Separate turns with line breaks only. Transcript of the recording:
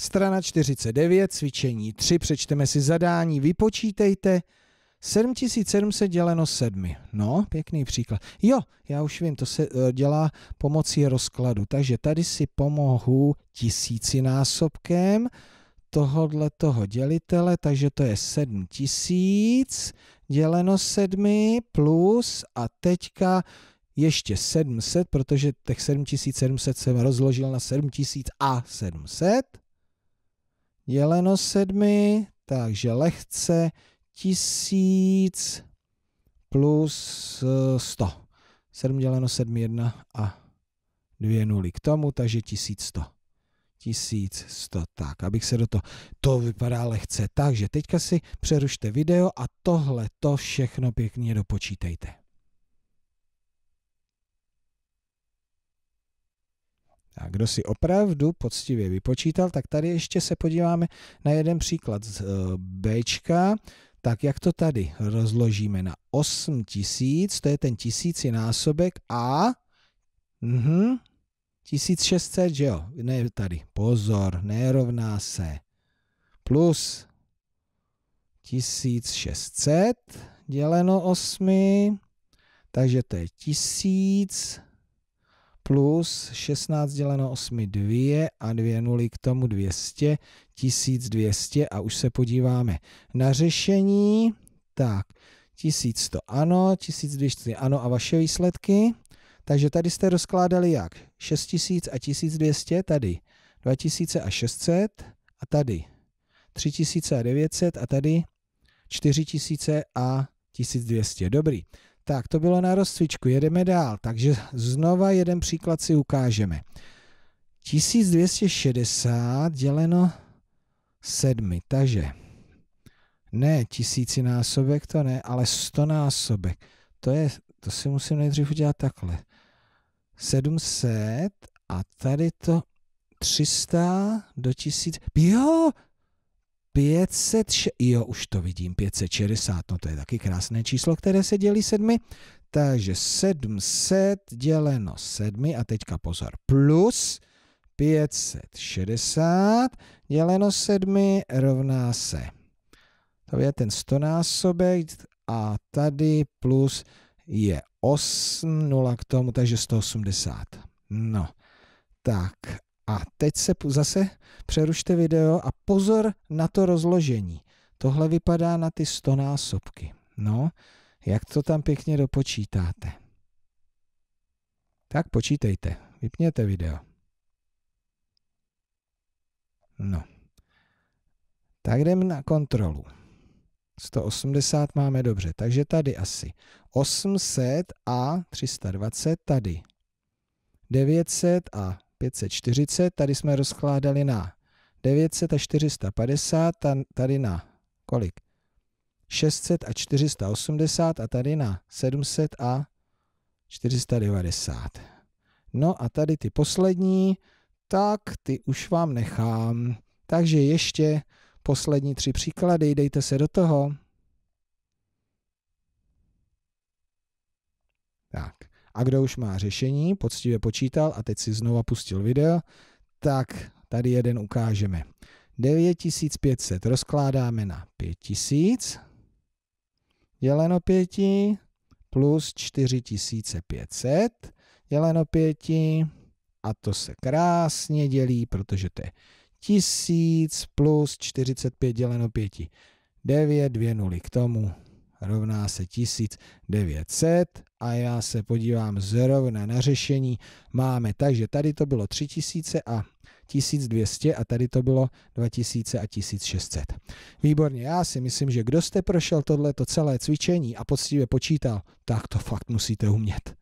Strana 49, cvičení 3, přečteme si zadání, vypočítejte 7700 děleno 7. No, pěkný příklad. Jo, já už vím, to se eh, dělá pomocí rozkladu. Takže tady si pomohu tisícinásobkem tohodle toho dělitele, takže to je 7000 děleno 7 plus a teďka ještě 700, protože těch 7700 jsem rozložil na 7000 a 700 děleno sedmi, takže lehce tisíc plus eh, sto. Sedm děleno sedm jedna a dvě nuly k tomu, takže tisíc sto. Tisíc sto, tak, abych se do toho, to vypadá lehce. Takže teďka si přerušte video a tohle to všechno pěkně dopočítejte. A kdo si opravdu poctivě vypočítal, tak tady ještě se podíváme na jeden příklad z eh, B. Tak jak to tady rozložíme na 8 to je ten tisíci násobek a mhm, 1600, že jo? Ne tady, pozor, nerovná se. Plus 1600 děleno 8, takže to je 1000 plus 16 děleno 8 2 a 2 nuly k tomu 200, 1200 a už se podíváme na řešení. Tak, 1100 ano, 1200 ano a vaše výsledky. Takže tady jste rozkládali jak? 6000 a 1200, tady 2600 a tady 3900 a tady 4000 a 1200. Dobrý. Tak, to bylo na rozcvičku, jedeme dál. Takže znova jeden příklad si ukážeme. 1260 děleno 7, takže ne tisícinásobek, to ne, ale stonásobek. To je, to si musím nejdřív udělat takhle. 700 a tady to 300 do 1000. Jo, 500, jo, už to vidím, 560, no to je taky krásné číslo, které se dělí sedmi. Takže 700 děleno sedmi a teďka pozor, plus 560 děleno sedmi rovná se. To je ten 100 násobek a tady plus je 8, 0 k tomu, takže 180. No, tak a teď se zase přerušte video a pozor na to rozložení. Tohle vypadá na ty 100 násobky. No, jak to tam pěkně dopočítáte. Tak počítejte, vypněte video. No. Tak jdeme na kontrolu. 180 máme dobře, takže tady asi 800 a 320 tady. 900 a 540, tady jsme rozkládali na 900 a 450, a tady na kolik? 600 a 480 a tady na 700 a 490. No a tady ty poslední, tak ty už vám nechám. Takže ještě poslední tři příklady, dejte se do toho. a kdo už má řešení, poctivě počítal a teď si znova pustil video, tak tady jeden ukážeme. 9500 rozkládáme na 5000 děleno 5 plus 4500 děleno 5 a to se krásně dělí, protože to je 1000 plus 45 děleno 5. 9, 2 nuly k tomu rovná se 1900 a já se podívám zrovna na řešení. Máme tak, že tady to bylo 3000 a 1200 a tady to bylo 2000 a 1600. Výborně, já si myslím, že kdo jste prošel tohleto celé cvičení a poctivě počítal, tak to fakt musíte umět.